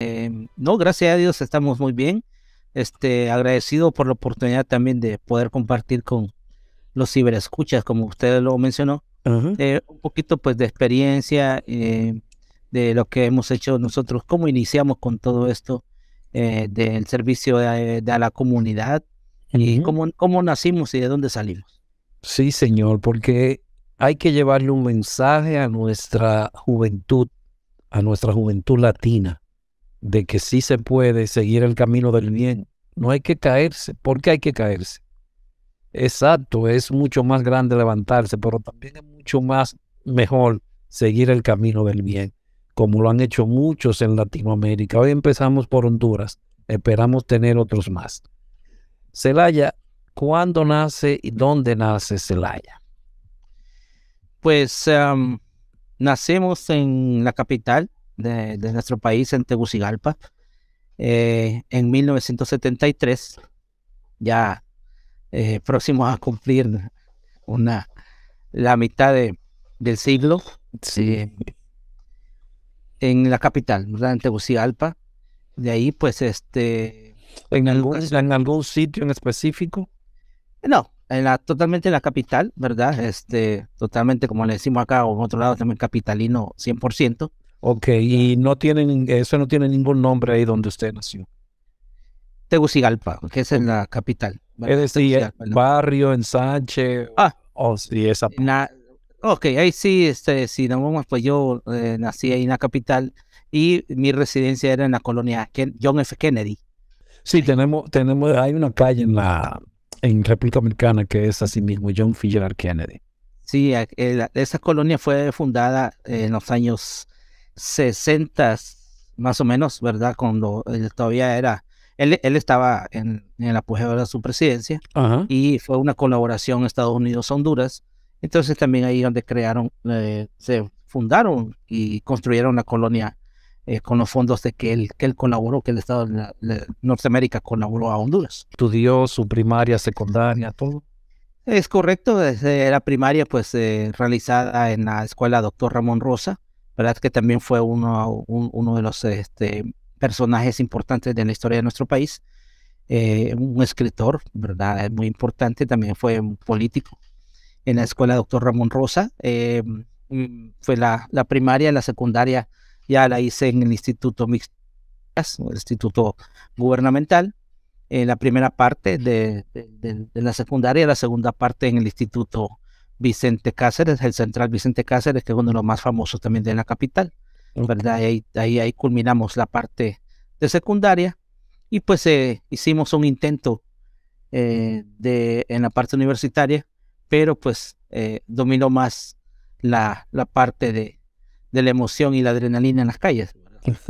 Em, no, gracias a Dios estamos muy bien. Este, agradecido por la oportunidad también de poder compartir con los ciberescuchas, como usted lo mencionó, eh, un poquito pues de experiencia eh, de lo que hemos hecho nosotros, cómo iniciamos con todo esto eh, del servicio de, a la comunidad y cómo, cómo nacimos y de dónde salimos. Sí, señor, porque hay que llevarle un mensaje a nuestra juventud, a nuestra juventud latina de que sí se puede seguir el camino del bien. No hay que caerse. ¿Por qué hay que caerse? Exacto, es mucho más grande levantarse, pero también es mucho más mejor seguir el camino del bien, como lo han hecho muchos en Latinoamérica. Hoy empezamos por Honduras, esperamos tener otros más. Celaya, ¿cuándo nace y dónde nace Celaya? Pues em, nacemos en la capital, de, nuestro país en Tegucigalpa. Eh, en 1973, ya eh, próximo próximos a cumplir una, la mitad del siglo, sí. Eh, en la capital, ¿verdad? en Tegucigalpa. De ahí, pues, este... ¿En algún, ¿En algún sitio en específico? No, en la, totalmente en la capital, ¿verdad? Este, totalmente, como le decimos acá, o en otro lado también capitalino 100%. Ok, y no tienen, eso no tiene ningún nombre ahí donde usted nació. Tegucigalpa, que es en la capital. Es decir, barrio, Sánchez. Ah, oh, sí, esa. Na, ok, ahí sí, este, si pues yo eh, nací ahí en la capital y mi residencia era en la colonia John F. Kennedy. Sí, tenemos, tenemos, hay una calle en la en República Americana que es así mismo, John F. Kennedy. Sí, esa colonia fue fundada en los años 60 más o menos, ¿verdad? Cuando él todavía era, él, él estaba en, en el apogeo de su presidencia y fue una colaboración Estados Unidos-Honduras. Entonces también ahí donde crearon, eh, se fundaron y construyeron la colonia eh, con los fondos de que él, que él colaboró, que el Estado de, Norteamérica colaboró a Honduras. Estudió su primaria, secundaria, todo. Es correcto, era primaria pues eh, realizada en la escuela Doctor Ramón Rosa, que también fue uno, uno de los este, personajes importantes de la historia de nuestro país. Eh, un escritor, ¿verdad? Eh, muy importante, también fue un político. En la escuela doctor Ramón Rosa, eh, mm, fue la, la, primaria, la secundaria ya la hice en el Instituto Mixto, el Instituto Gubernamental. la primera parte de, de, la secundaria, la segunda parte en el Instituto Vicente Cáceres, el central Vicente Cáceres, que es uno de los más famosos también de la capital, ¿verdad? Ahí, ahí, ahí, culminamos la parte de secundaria y pues eh, hicimos un intento eh, de, en la parte universitaria, pero pues eh, dominó más la, la parte de, de, la emoción y la adrenalina en las calles.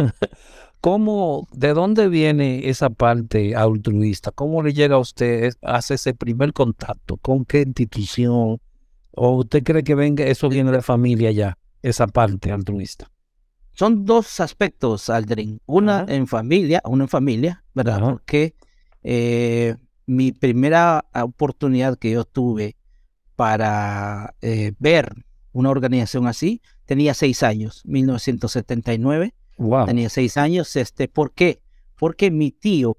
¿Cómo, de dónde viene esa parte altruista? ¿Cómo le llega a usted, hace ese primer contacto? ¿Con qué institución? ¿O usted cree que venga, eso viene de familia ya, esa parte altruista? Son dos aspectos, Aldrin. Una en familia, una en familia, ¿verdad? Porque eh, mi primera oportunidad que yo tuve para eh, ver una organización así, tenía seis años, 1979. Tenía seis años. Este, ¿Por qué? Porque mi tío,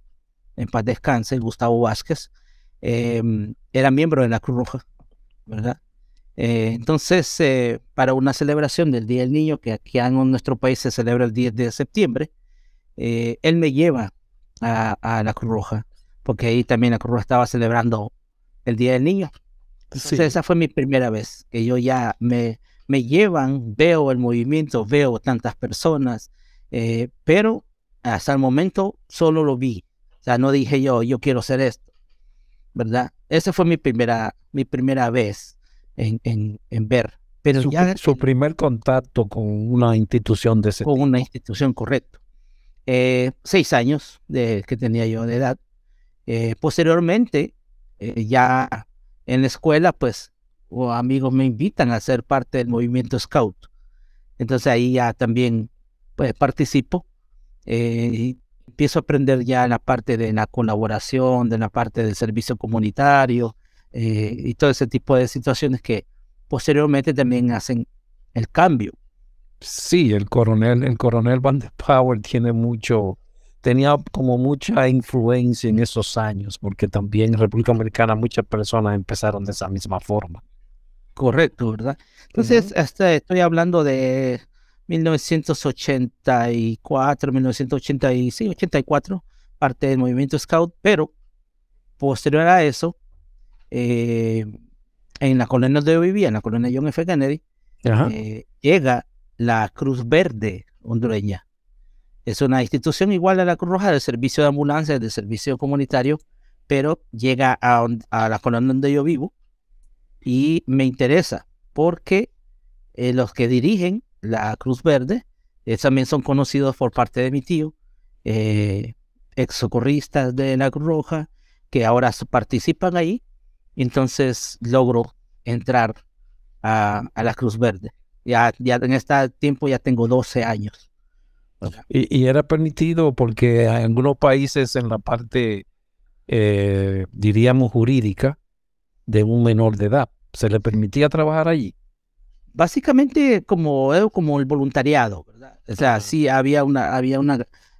en paz descanse, Gustavo Vázquez, em, era miembro de la Cruz Roja, ¿verdad? Eh, entonces, eh, para una celebración del Día del Niño, que aquí en nuestro país se celebra el 10 de septiembre, eh, él me lleva a, la Cruz Roja, porque ahí también la Cruz Roja estaba celebrando el Día del Niño. Entonces, esa fue mi primera vez que yo ya me, me llevan, veo el movimiento, veo tantas personas, pero hasta el momento solo lo vi. O sea, no dije yo, yo quiero hacer esto, ¿verdad? Esa fue mi primera, mi primera vez en, ver. Pero su, ya, su primer contacto con una institución de ese Con una institución, correcto. Eh, seis años de, que tenía yo de edad. Eh, posteriormente, eh, ya en la escuela, pues, o amigos me invitan a ser parte del movimiento Scout. Entonces ahí ya también pues, participo y empiezo a aprender ya en la parte de la colaboración, de la parte del servicio comunitario, eh, y todo ese tipo de situaciones que posteriormente también hacen el cambio. Sí, el coronel, el coronel Van der Power tiene mucho, tenía como mucha influencia en esos años, porque también en República Americana muchas personas empezaron de esa misma forma. Correcto, ¿verdad? Entonces, este, estoy hablando de 1984, 1986, 84, parte del movimiento Scout, pero posterior a eso, eh, en la colonia donde yo vivía, en la colonia John F. Kennedy, eh, llega la Cruz Verde hondureña. Es una institución igual a la Cruz Roja del servicio de ambulancias, de servicio comunitario, pero llega a, la colonia donde yo vivo y me interesa porque eh, los que dirigen la Cruz Verde también son conocidos por parte de mi tío, eh, ex de la Cruz Roja, que ahora participan ahí entonces logro entrar a, la Cruz Verde. Ya, en este tiempo ya tengo 12 años. Y, era permitido porque en algunos países en la parte, eh, diríamos, jurídica de un menor de edad, ¿se le permitía trabajar allí? Básicamente como, como el voluntariado, ¿verdad? O sea, sí había una, había una,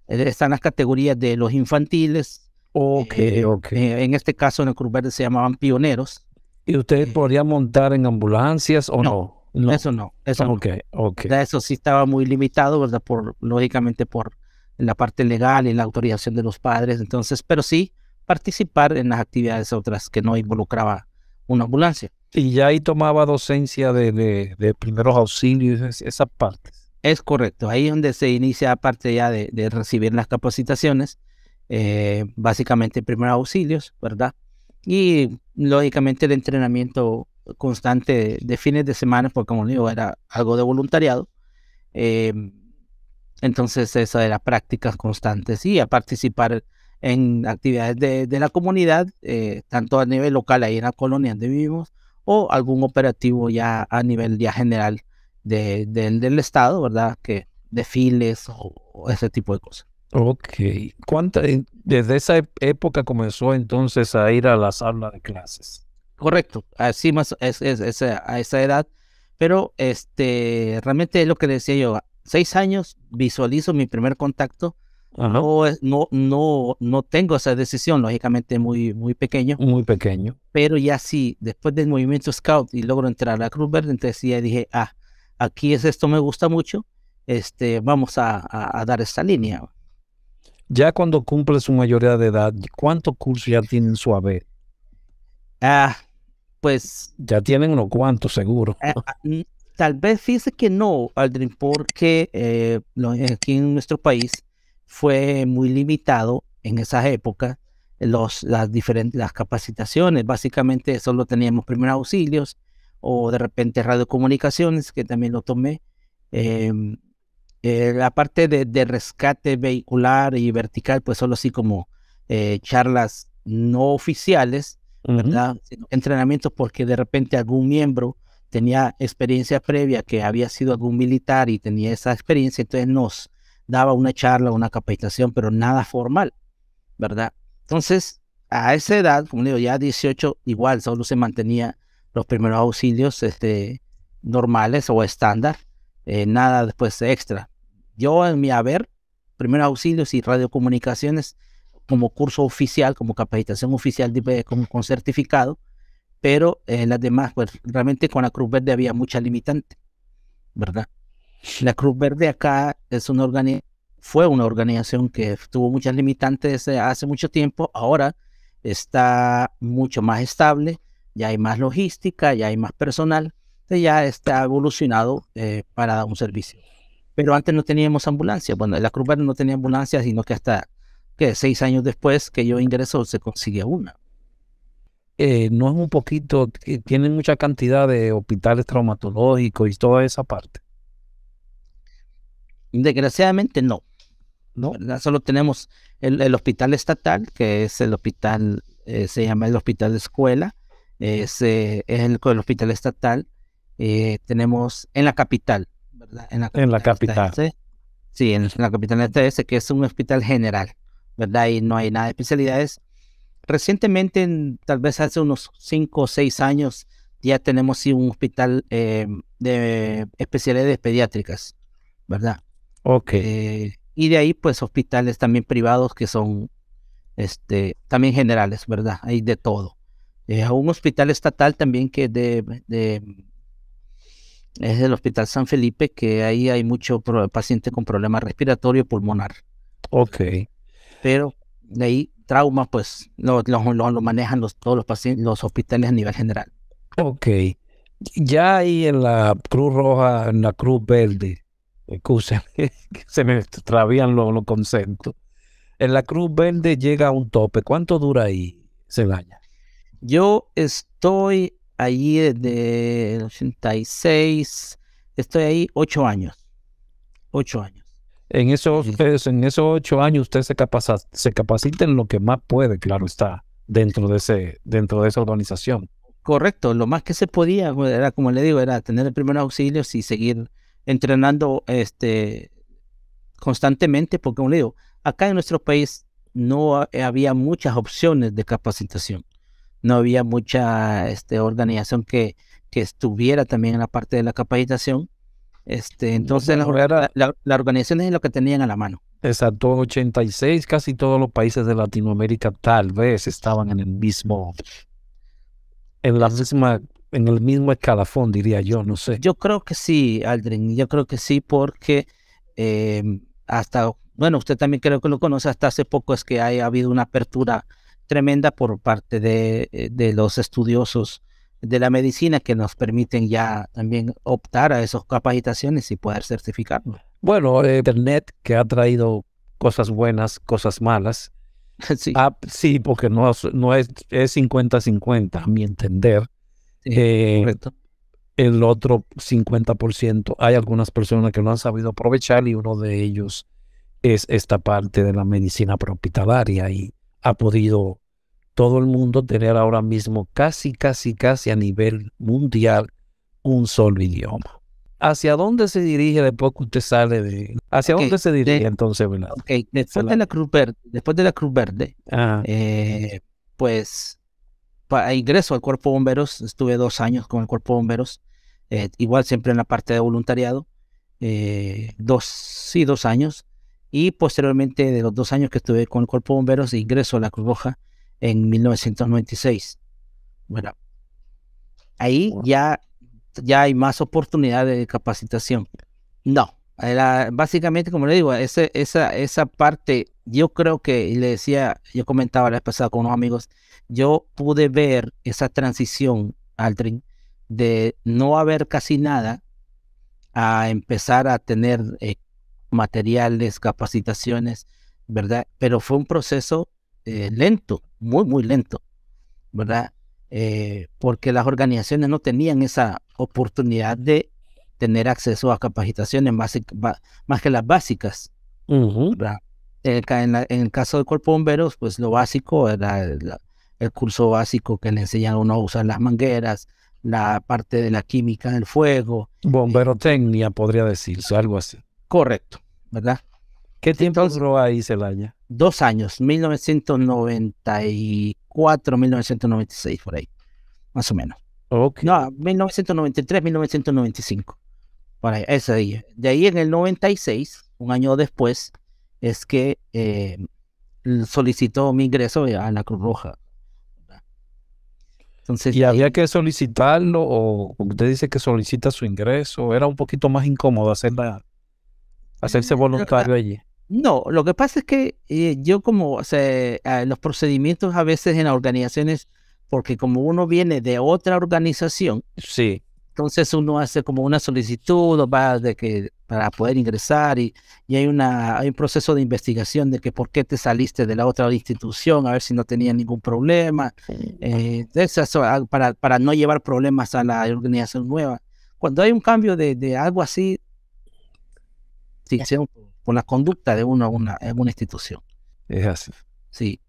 eh, están las categorías de los infantiles, Ok, ok. Eh, en este caso, en el Cruz Verde se llamaban pioneros. ¿Y ustedes eh, podían montar en ambulancias o no? No, eso no. Eso Eso sí estaba muy limitado, ¿verdad? Por, lógicamente por la parte legal y la autorización de los padres. Entonces, pero sí participar en las actividades otras que no involucraba una ambulancia. Y ya ahí tomaba docencia de, primeros auxilios, esas partes. Es correcto, ahí es donde se inicia parte ya de, de recibir las capacitaciones eh, básicamente primeros auxilios, ¿verdad? Y lógicamente el entrenamiento constante de, fines de semana, porque como digo, era algo de voluntariado. Eh, entonces, esas era prácticas constantes y a participar en actividades de, la comunidad, eh, tanto a nivel local ahí en la colonia donde vivimos, o algún operativo ya a nivel ya general del Estado, ¿verdad? Que desfiles o ese tipo de cosas. Ok. ¿Cuánta, desde esa época comenzó entonces a ir a la sala de clases? Correcto, así más es, a esa edad. Pero este realmente es lo que decía yo, seis años visualizo mi primer contacto. No, no, no, tengo esa decisión, lógicamente muy, muy pequeño. Muy pequeño. Pero ya sí, después del movimiento Scout y logro entrar a la Cruz Verde, entonces ya dije, ah, aquí es esto, me gusta mucho, este, vamos a dar esta línea ya cuando cumple su mayoría de edad, ¿cuántos cursos ya tienen su haber? Ah, pues. Ya tienen unos cuantos, seguro. Ah, ah, tal vez fíjese que no, Aldrin, porque eh, aquí en nuestro país fue muy limitado en esas épocas los, las diferentes las capacitaciones. Básicamente solo teníamos primeros auxilios o de repente radiocomunicaciones, que también lo tomé. Em, Aparte eh, la parte de, rescate vehicular y vertical, pues solo así como eh, charlas no oficiales, ¿verdad? Entrenamientos porque de repente algún miembro tenía experiencia previa, que había sido algún militar y tenía esa experiencia, entonces nos daba una charla, una capacitación, pero nada formal, ¿verdad? Entonces, a esa edad, como digo, ya 18, igual solo se mantenía los primeros auxilios este, normales o estándar, eh, nada después extra. Yo en mi haber, primero auxilios y radiocomunicaciones como curso oficial, como capacitación oficial eh, con, certificado, pero eh, las demás, pues realmente con la Cruz Verde había mucha limitante, ¿verdad? La Cruz Verde acá es una organización fue una organización que tuvo muchas limitantes hace mucho tiempo, ahora está mucho más estable, ya hay más logística, ya hay más personal, este ya está evolucionado eh, para un servicio. Pero antes no teníamos ambulancia. Bueno, la Cruz Verde no tenía ambulancia, sino que hasta que seis años después que yo ingreso se consigue una. Eh, no es un poquito, tienen mucha cantidad de hospitales traumatológicos y toda esa parte. Desgraciadamente no. No. Solo tenemos el, hospital estatal, que es el hospital, eh, se llama el hospital de escuela, es, es el, hospital estatal eh, tenemos en la capital, ¿verdad? En la capital. En la capital. sí, en la capital TS, que es un hospital general, ¿verdad? Y no hay nada de especialidades. Recientemente, tal vez hace unos cinco o seis años, ya tenemos sí, un hospital eh, de especialidades pediátricas, ¿verdad? Ok. Eh, y de ahí, pues, hospitales también privados que son este, también generales, ¿verdad? Hay de todo. un hospital estatal también que de, de es el Hospital San Felipe, que ahí hay mucho paciente con problemas respiratorio pulmonar. Ok. Pero de ahí trauma, pues lo, lo, manejan los, todos los pacientes, los hospitales a nivel general. Ok. Ya ahí en la Cruz Roja, en la Cruz Verde, escúcheme, se me extravían los, los conceptos. En la Cruz Verde llega a un tope. ¿Cuánto dura ahí, Celaya? Yo estoy allí desde el 86, estoy ahí ocho años. Ocho años. En esos, en esos ocho años usted se capacita, en lo que más puede, claro está, dentro de, ese, dentro de esa organización. Correcto, lo más que se podía, era como le digo, era tener el primer auxilio y seguir entrenando este, constantemente, porque como le digo, acá en nuestro país no había muchas opciones de capacitación no había mucha este, organización que, que estuviera también en la parte de la capacitación. Este, entonces la, la, es lo que tenían a la mano. Exacto, 86, casi todos los países de Latinoamérica tal vez estaban en el mismo, en la misma, en el mismo escalafón, diría yo, no sé. Yo creo que sí, Aldrin, yo creo que sí, porque em, hasta, bueno, usted también creo que lo conoce, hasta hace poco es que ha habido una apertura tremenda por parte eh, de, los estudiosos de la medicina que nos permiten ya también optar a esas capacitaciones y poder certificarlo. Bueno, eh, Internet que ha traído cosas buenas, cosas malas. Ah, sí, porque no, no es 50-50, a mi entender. Eh, correcto. El otro 50%, hay algunas personas que no han sabido aprovechar y uno de ellos es esta parte de la medicina propitalaria y ha podido todo el mundo tener ahora mismo casi, casi, casi a nivel mundial un solo idioma. ¿Hacia dónde se dirige después que usted sale de... ¿Hacia dónde se dirige entonces, Bernardo? después, de la Cruz Verde, la ah. Verde, eh, pues para ingreso al Cuerpo Bomberos, estuve dos años con el Cuerpo Bomberos, eh, igual siempre en la parte de voluntariado, eh, dos, sí, dos años, y posteriormente de los dos años que estuve con el Cuerpo de Bomberos, ingreso a la Cruz Roja, en 1996. Bueno, ahí ya, ya hay más oportunidades de capacitación. No, era básicamente, como le digo, ese, esa, esa parte, yo creo que, y le decía, yo comentaba la vez pasada con unos amigos, yo pude ver esa transición, Aldrin, de no haber casi nada a empezar a tener eh, materiales, capacitaciones, ¿verdad? Pero fue un proceso eh, lento, muy, muy lento, ¿verdad? Eh, porque las organizaciones no tenían esa oportunidad de tener acceso a capacitaciones más, que las básicas. en, el, caso del cuerpo bomberos, pues lo básico era el, curso básico que le enseñan a uno a usar las mangueras, la parte de la química del fuego. Bomberotecnia, eh, podría decirse, algo así. Correcto, ¿verdad? ¿Qué tiempo duró ahí, Celaya? dos años, 1994, 1996, por ahí, más o menos. Okay. No, 1993, 1995. Por ahí, ese día. De ahí en el 96, un año después, es que eh, solicitó mi ingreso a la Cruz Roja. Entonces, ¿Y había eh, que solicitarlo o usted dice que solicita su ingreso? ¿Era un poquito más incómodo hacer hacerse mm, voluntario allí? No, lo que pasa es que eh, yo como o sea, los procedimientos a veces en las organizaciones, porque como uno viene de otra organización, sí. entonces uno hace como una solicitud de que, para poder ingresar y, hay, una, hay un proceso de investigación de que por qué te saliste de la otra institución, a ver si no tenía ningún problema, eh, ah, para, para no llevar problemas a la organización nueva. Cuando hay un cambio de, algo así, sí, sea un con la conducta de uno a una, una institución. Es así. Sí.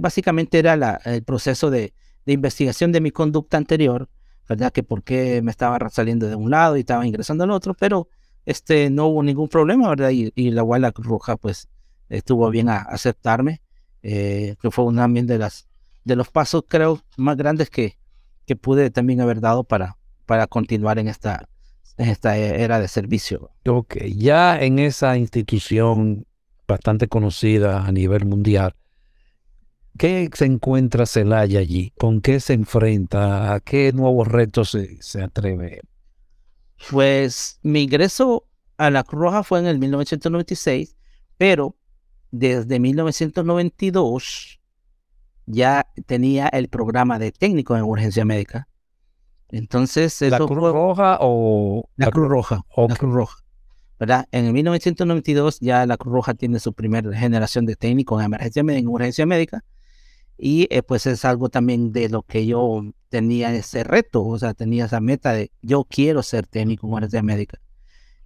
básicamente era el proceso de, investigación de mi conducta anterior, ¿verdad? Que por qué me estaba saliendo de un lado y estaba ingresando al otro, pero este, no hubo ningún problema, ¿verdad? Y, y la Guala Roja, pues, estuvo bien a aceptarme, eh, que fue un también de las de los pasos, creo, más grandes que, que pude también haber dado para, para continuar en esta, esta e-, era de servicio. Ok, ya en esa institución bastante conocida a nivel mundial, ¿qué se encuentra Celaya allí? ¿Con qué se enfrenta? ¿A qué nuevos retos se, se atreve? Pues mi ingreso a la Cruz Roja fue en el 1996, pero desde 1992 ya tenía el programa de técnico en urgencia médica entonces, ¿La Cruz Roja o...? La, Cruz Roja, la Cruz Roja, ¿verdad? En el 1992 ya la Cruz Roja tiene su primera generación de técnico en emergencia, en urgencia médica y eh, pues es algo también de lo que yo tenía ese reto, o sea, tenía esa meta de yo quiero ser técnico en urgencia médica.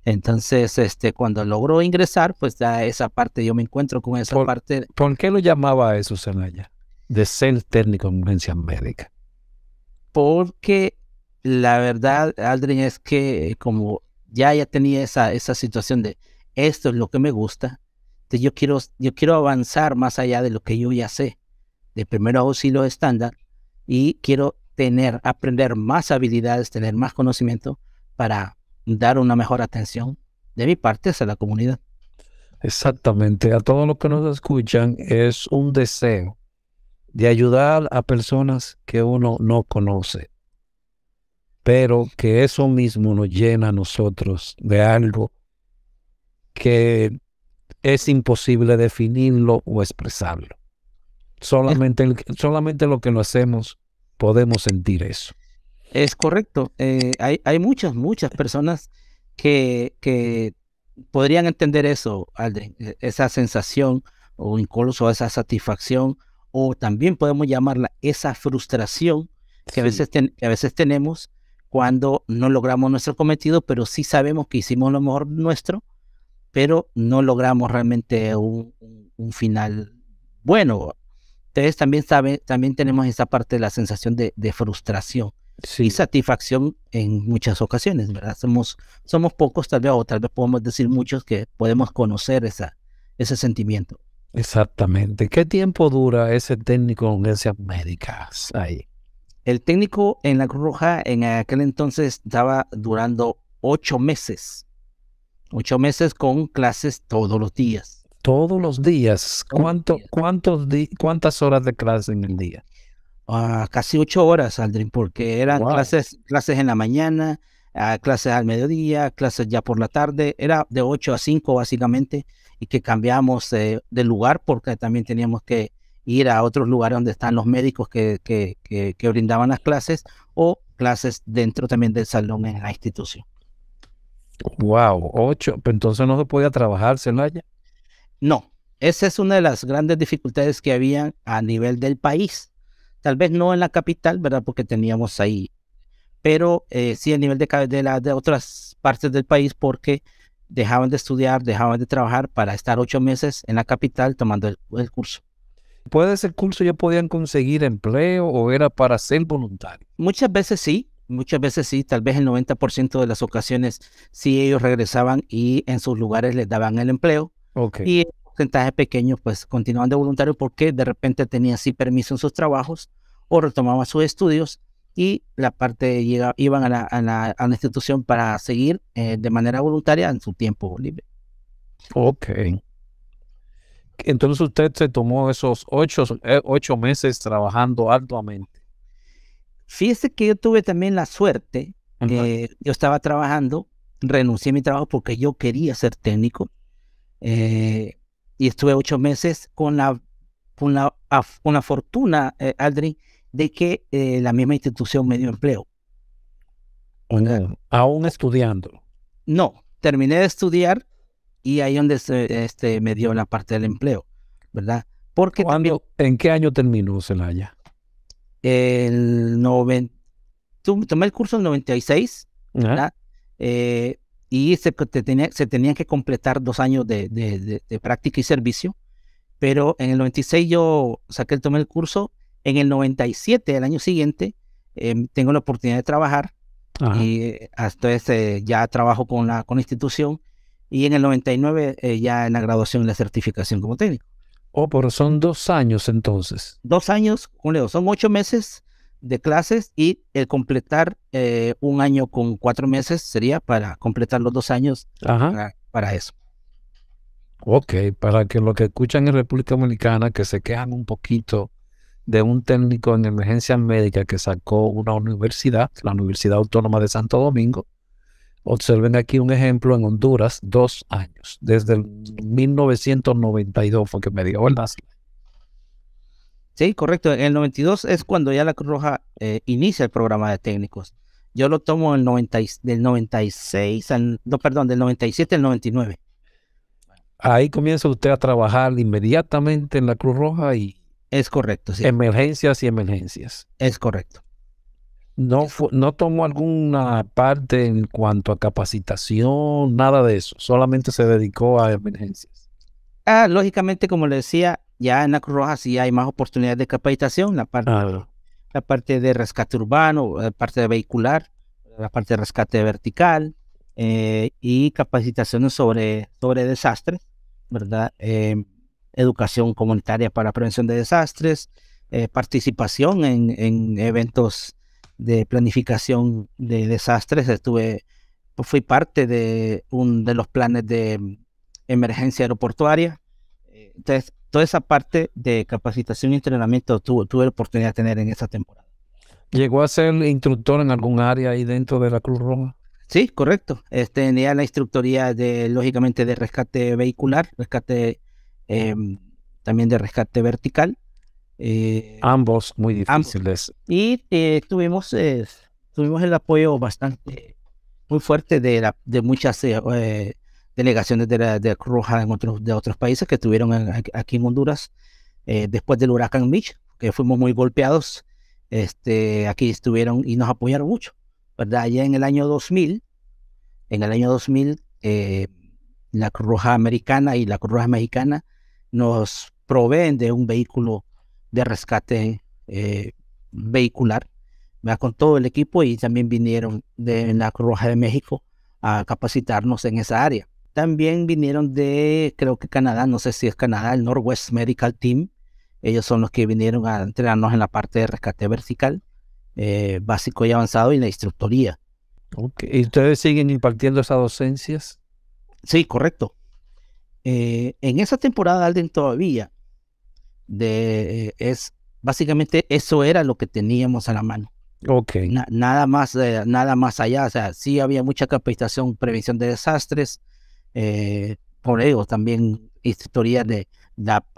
Entonces, este, cuando logró ingresar, pues ya esa parte, yo me encuentro con esa parte. ¿Por qué lo llamaba eso, Senaya? De ser técnico en urgencia médica. Porque la verdad, Aldrin, es que como ya, ya tenía esa, esa situación de esto es lo que me gusta, yo quiero, yo quiero avanzar más allá de lo que yo ya sé, de primero auxilio estándar, y quiero tener, aprender más habilidades, tener más conocimiento para dar una mejor atención de mi parte hacia la comunidad. Exactamente, a todos los que nos escuchan es un deseo de ayudar a personas que uno no conoce pero que eso mismo nos llena a nosotros de algo que es imposible definirlo o expresarlo. Solamente, solamente lo que lo hacemos podemos sentir eso. Es correcto. Eh, hay, muchas, muchas personas que, podrían entender eso, e, esa sensación o incluso esa satisfacción, o también podemos llamarla esa frustración que, a, veces que a veces tenemos cuando no logramos nuestro cometido, pero sí sabemos que hicimos lo mejor nuestro, pero no logramos realmente un, final bueno. Ustedes también saben, también tenemos esa parte de la sensación de, frustración y satisfacción en muchas ocasiones, ¿verdad? Somos, somos pocos, tal vez, o tal vez podemos decir muchos que podemos conocer esa, ese sentimiento. Exactamente. ¿Qué tiempo dura ese técnico en esas médicas ahí? El técnico en la Cruz Roja en aquel entonces estaba durando ocho meses. Ocho meses con clases todos los días. Todos los días. ¿Cuántas horas de clase en el día? Ah, casi ocho horas, Aldrin, porque eran clases, clases en la mañana, ah, clases al mediodía, clases ya por la tarde. Era de ocho a cinco básicamente y que cambiamos eh, de lugar porque también teníamos que ir a otros lugares donde están los médicos que, brindaban las clases o clases dentro también del salón en la institución. Wow, ocho. Entonces no se podía trabajar, ya No, esa es una de las grandes dificultades que había a nivel del país. Tal vez no en la capital, ¿verdad? Porque teníamos ahí, pero eh, sí a nivel de, de, de otras partes del país porque dejaban de estudiar, dejaban de trabajar para estar ocho meses en la capital tomando el curso. Puede ser ese curso ya podían conseguir empleo o era para ser voluntario? Muchas veces sí, muchas veces sí, tal vez el 90% de las ocasiones sí ellos regresaban y en sus lugares les daban el empleo. Okay. Y el porcentaje pequeño pues continuaban de voluntario porque de repente tenían sí permiso en sus trabajos o retomaban sus estudios y la parte llega iban a la, a, la, a la institución para seguir eh, de manera voluntaria en su tiempo libre. Ok. Entonces usted se tomó esos ocho, eh, ocho meses trabajando arduamente. Fíjese que yo tuve también la suerte, eh, yo estaba trabajando, renuncié a mi trabajo porque yo quería ser técnico eh, y estuve ocho meses con la, fortuna, Aldrin, de que la misma institución me dio empleo. aún estudiando. No, terminé de estudiar y ahí es donde este, me dio la parte del empleo, ¿verdad? Porque ¿En qué año terminó Celaya? El 90. Tomé el curso en 96, ¿verdad? Eh, y se, tenía, tenían que completar dos años de, práctica y servicio. Pero en el 96 yo saqué, tomé el curso. En el 97, el año siguiente, em, tengo la oportunidad de trabajar. Y eh, hasta ese, ya trabajo con la, con la institución y en el 99 eh, ya en la graduación y la certificación como técnico. Oh, pero son dos años entonces. Dos años, son ocho meses de clases y el completar eh, un año con cuatro meses sería para completar los dos años Para, eso. Ok, para que lo que escuchan en República Dominicana, que se quejan un poquito de un técnico en emergencia médica que sacó una universidad, la Universidad Autónoma de Santo Domingo, Observen aquí un ejemplo en Honduras, dos años, desde el 1992 fue que me dio ¿verdad? Sí, correcto. En el 92 es cuando ya la Cruz Roja eh, inicia el programa de técnicos. Yo lo tomo el del 96, no, perdón, del 97 al 99. Ahí comienza usted a trabajar inmediatamente en la Cruz Roja y... Es correcto, sí. Emergencias y emergencias. Es correcto. No, no tomó alguna parte en cuanto a capacitación, nada de eso, solamente se dedicó a emergencias. Ah, lógicamente, como le decía, ya en la Cruz Roja sí hay más oportunidades de capacitación, la parte, la parte de rescate urbano, la parte de vehicular, la parte de rescate vertical eh, y capacitaciones sobre, sobre desastres, ¿verdad? Em, educación comunitaria para prevención de desastres, eh, participación en, en eventos de planificación de desastres. Estuve, pues fui parte de un de los planes de mm, emergencia aeroportuaria. Eh, entonces, toda esa parte de capacitación y entrenamiento tuve, tuve la oportunidad de tener en esa temporada. ¿Llegó a ser instructor en algún área ahí dentro de la Cruz Roja? Sí, correcto. Este, tenía la instructoría de, lógicamente, de rescate vehicular, rescate em, también de rescate vertical eh, ambos muy difíciles. Y eh, tuvimos, eh, tuvimos el apoyo bastante, muy fuerte de, de muchas delegaciones de la de Cruz Roja en otros, de otros países que estuvieron aquí en Honduras después del huracán Mitch, que fuimos muy golpeados. Este, aquí estuvieron y nos apoyaron mucho, ¿verdad? Allá en el año 2000, en el año 2000, la Cruz Roja Americana y la Cruz Roja Mexicana nos proveen de un vehículo de rescate eh, vehicular, con todo el equipo y también vinieron de la Cruz Roja de México a capacitarnos en esa área. También vinieron de, creo que Canadá, no sé si es Canadá, el Northwest Medical Team. Ellos son los que vinieron a entrenarnos en la parte de rescate vertical, eh, básico y avanzado y la instructoría. Okay. ¿Y ustedes siguen impartiendo esas docencias? Sí, correcto. Eh, en esa temporada, Alden, todavía de, eh, es, básicamente eso era lo que teníamos a la mano. Okay. nada, más, nada más allá, o sea, sí había mucha capacitación, prevención de desastres, eh, por ello también historia de,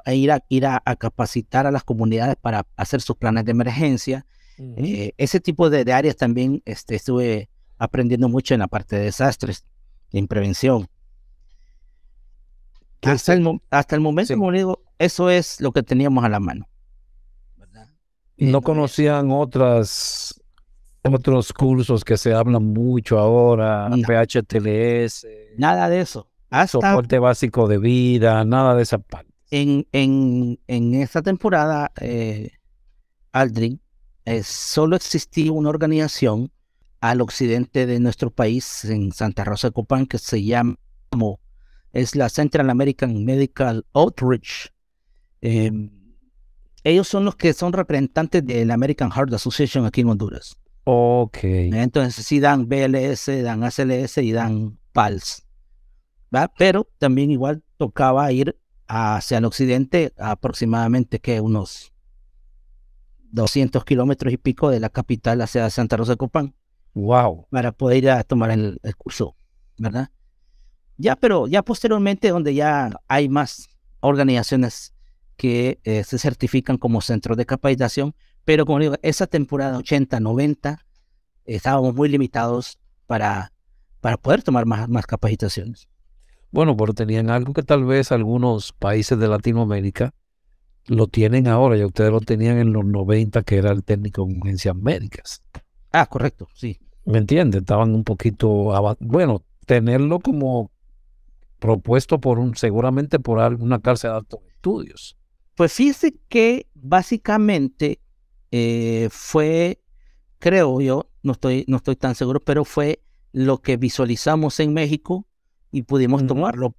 ir, a, ir a, capacitar a las comunidades para hacer sus planes de emergencia. Eh, ese tipo de, áreas también este, estuve aprendiendo mucho en la parte de desastres, en prevención. Hasta el, momento, como digo, eso es lo que teníamos a la mano. no conocían otras otros cursos que se hablan mucho ahora, PHTLS. Nada de eso. soporte básico de vida, nada de esa parte. En, en, en esta temporada, eh, Aldrin, eh, solo existía una organización al occidente de nuestro país, en Santa Rosa de Copán, que se llama es la Central American Medical Outreach. Em, ellos son los que son representantes de la American Heart Association aquí en Honduras. Ok. Entonces sí dan BLS, dan ACLS y dan PALS. ¿va? Pero también igual tocaba ir hacia el occidente aproximadamente que unos 200 kilómetros y pico de la capital hacia Santa Rosa de Copán. Wow. Para poder ir a tomar el curso, ¿verdad? Ya, pero ya posteriormente, donde ya hay más organizaciones que eh, se certifican como centros de capacitación, pero como digo, esa temporada 80-90 estábamos muy limitados para, para poder tomar más, más capacitaciones. Bueno, pero tenían algo que tal vez algunos países de Latinoamérica lo tienen ahora, ya ustedes lo tenían en los 90, que era el técnico en urgencias médicas. Ah, correcto, sí. ¿Me entiende? Estaban un poquito, bueno, tenerlo como propuesto por un, seguramente por alguna cárcel de alto estudios. Pues fíjese que básicamente eh, fue, creo yo, no estoy, no estoy tan seguro, pero fue lo que visualizamos en México y pudimos mm. tomarlo,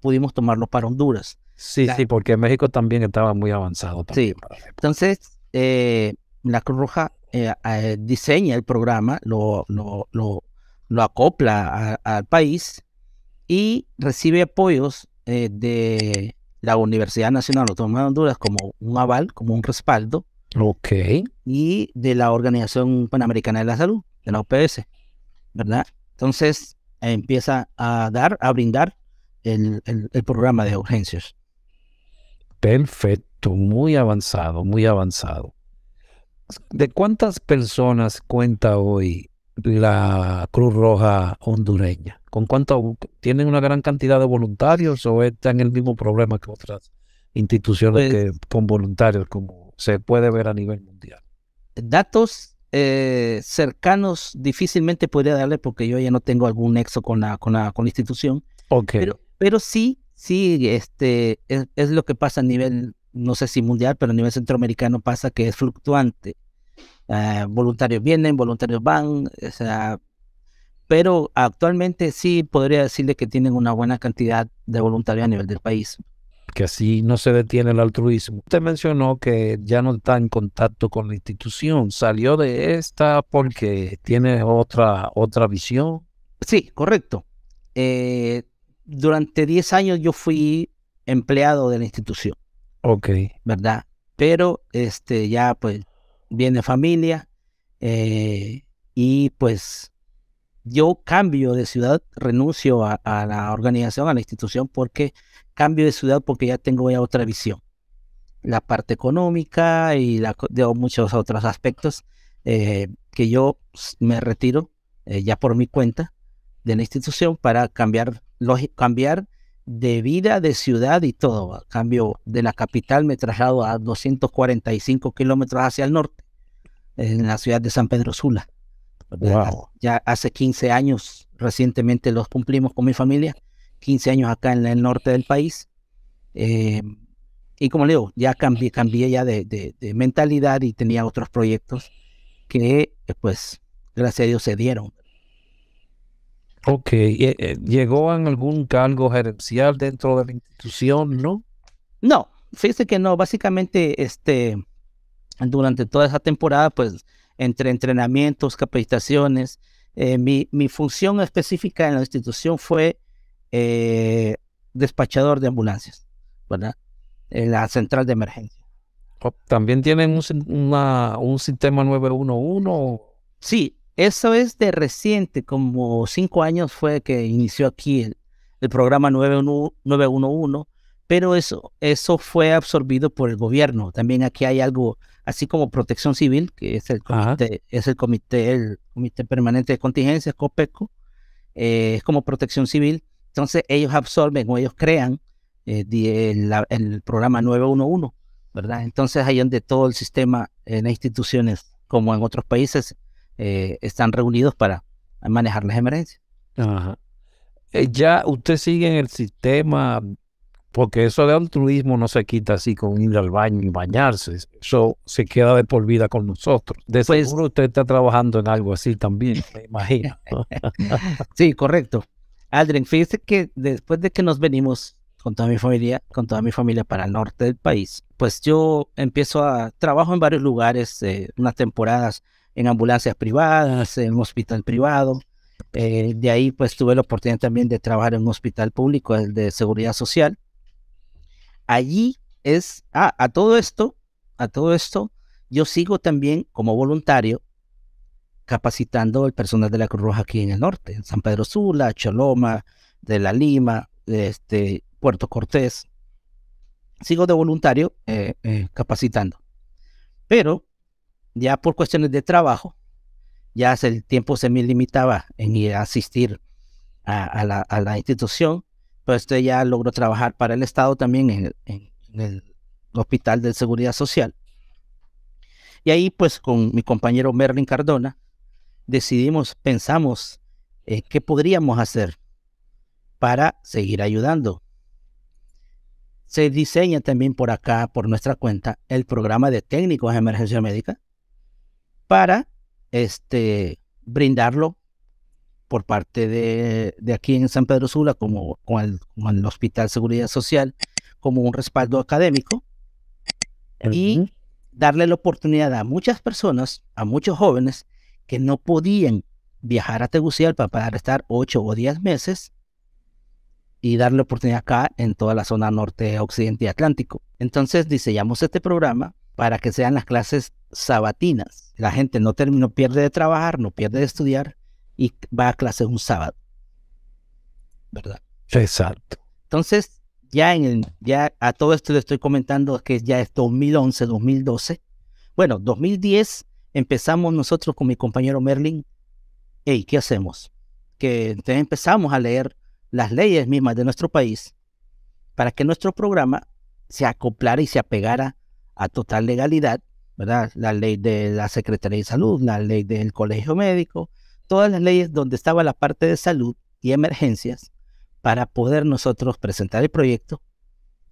pudimos tomarlo para Honduras. Sí, sí, porque México también estaba muy avanzado. sí. Entonces, eh, la Cruz Roja eh, diseña el programa, lo, lo, lo, acopla al país y recibe apoyos eh, de la Universidad Nacional Autónoma de Honduras como un aval, como un respaldo. Ok. Y de la Organización Panamericana de la Salud, de la OPS, ¿verdad? Entonces empieza a dar, a brindar el programa de urgencias. Perfecto, muy avanzado, muy avanzado. ¿De cuántas personas cuenta hoy la Cruz Roja hondureña? ¿Con cuánto tienen una gran cantidad de voluntarios o están en el mismo problema que otras instituciones pues que, con voluntarios, como se puede ver a nivel mundial? Datos eh, cercanos difícilmente podría darle porque yo ya no tengo algún nexo con la, con la, institución. Pero, sí, sí, este, es, lo que pasa a nivel, no sé si mundial, pero a nivel centroamericano pasa que es fluctuante. Ah, voluntarios vienen, voluntarios van, o sea, pero actualmente sí podría decirle que tienen una buena cantidad de voluntarios a nivel del país. Que así no se detiene el altruismo. Usted mencionó que ya no está en contacto con la institución. ¿Salió de esta porque tiene otra, otra visión? Sí, correcto. Eh, durante 10 años yo fui empleado de la institución. Ok. ¿Verdad? Pero este ya pues viene familia eh, y pues yo cambio de ciudad, renuncio a, la organización, a la institución, porque cambio de ciudad porque ya tengo ya otra visión. La parte económica y la, de muchos otros aspectos eh, que yo me retiro eh, ya por mi cuenta de la institución para cambiar, cambiar de vida, de ciudad y todo. cambio de la capital me he trasladado a 245 kilómetros hacia el norte, en la ciudad de San Pedro Sula. Wow. Ya hace 15 años, recientemente los cumplimos con mi familia, 15 años acá en el norte del país. Em, y como le digo, ya cambié, ya de, de, mentalidad y tenía otros proyectos que, eh, pues, gracias a Dios se dieron. Ok, eh, eh, ¿llegó en algún cargo gerencial dentro de la institución, no? No, fíjese que no, básicamente, este, durante toda esa temporada, pues, entre entrenamientos, capacitaciones. Eh, mi, función específica en la institución fue eh, despachador de ambulancias, ¿verdad? En la central de emergencia. Oh, ¿También tienen un, sistema 911? Sí, eso es de reciente, como cinco años fue que inició aquí el, el programa 911 pero eso, eso fue absorbido por el gobierno. También aquí hay algo así como protección civil, que es el comité, es el comité, el comité permanente de contingencias, COPECO, eh, es como protección civil. Entonces ellos absorben o ellos crean eh, el, programa 911, ¿verdad? Entonces ahí donde todo el sistema en eh, instituciones, como en otros países, están reunidos para manejar las emergencias. ya usted sigue en el sistema porque eso de altruismo no se quita así con ir al baño y bañarse, eso se queda de por vida con nosotros. De pues seguro usted está trabajando en algo así también, me imagino. sí, correcto. Aldrin, fíjese que después de que nos venimos con toda mi familia, con toda mi familia para el norte del país, pues yo empiezo a trabajo en varios lugares, eh, unas temporadas en ambulancias privadas, en un hospital privado, eh, de ahí pues tuve la oportunidad también de trabajar en un hospital público, el de seguridad social allí es, ah, a todo esto, a todo esto, yo sigo también como voluntario capacitando el personal de la Cruz Roja aquí en el norte, en San Pedro Sula, Choloma, de la Lima, este, Puerto Cortés. Sigo de voluntario eh, eh, capacitando. Pero ya por cuestiones de trabajo, ya el tiempo se me limitaba en ir a asistir a la institución pues usted ya logró trabajar para el Estado también en el, Hospital de Seguridad Social. Y ahí, pues, con mi compañero Merlin Cardona, decidimos, pensamos eh, qué podríamos hacer para seguir ayudando. Se diseña también por acá, por nuestra cuenta, el programa de técnicos de emergencia médica para este, brindarlo por parte de, aquí en San Pedro Sula, como con el, con el Hospital Seguridad Social, como un respaldo académico y darle la oportunidad a muchas personas, a muchos jóvenes que no podían viajar a Tegucigalpa para estar ocho o diez meses y darle oportunidad acá en toda la zona norte, occidente y atlántico. Entonces diseñamos este programa para que sean las clases sabatinas. La gente no, termina, pierde de trabajar, no pierde de estudiar, y va a clases un sábado. ¿Verdad? Exacto. Entonces, ya, en ya a todo esto le estoy comentando que ya es 2011, 2012. Bueno, 2010 empezamos nosotros con mi compañero Merlin. Hey, ¿qué hacemos? Que entonces empezamos a leer las leyes mismas de nuestro país para que nuestro programa se acoplara y se apegara a total legalidad, ¿verdad? La ley de la Secretaría de Salud, la ley del Colegio Médico, todas las leyes donde estaba la parte de salud y emergencias para poder nosotros presentar el proyecto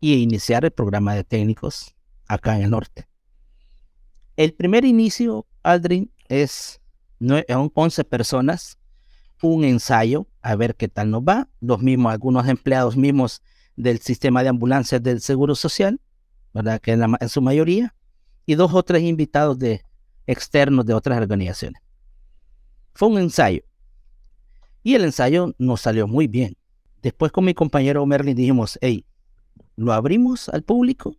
y iniciar el programa de técnicos acá en el norte. El primer inicio, Aldrin, es 11 eh, personas, un ensayo, a ver qué tal nos va, los mismos, algunos empleados mismos del sistema de ambulancias del Seguro Social, ¿verdad? Que es en su mayoría, y dos o tres invitados de, externos de otras organizaciones. Fue un ensayo. Y el ensayo nos salió muy bien. Después con mi compañero Merlin dijimos, hey, ¿lo abrimos al público?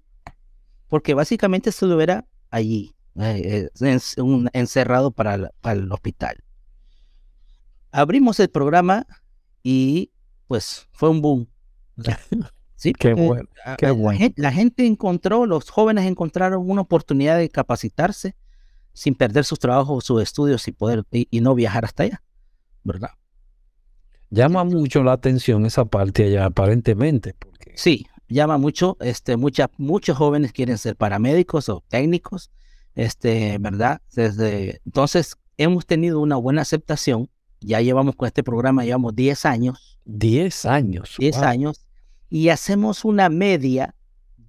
Porque básicamente era allí, eh, eh encerrado para, el hospital. Abrimos el programa y pues fue un boom. Sí, qué eh, bueno, la, gente, encontró, los jóvenes encontraron una oportunidad de capacitarse, sin perder sus trabajos, o sus estudios y poder y, no viajar hasta allá, ¿verdad? Llama mucho la atención esa parte allá, aparentemente. Porque... Sí, llama mucho. Este, muchos jóvenes quieren ser paramédicos o técnicos, este, ¿verdad? Desde, entonces, hemos tenido una buena aceptación. Ya llevamos con este programa, llevamos 10 años. 10 años. 10 años. Y hacemos una media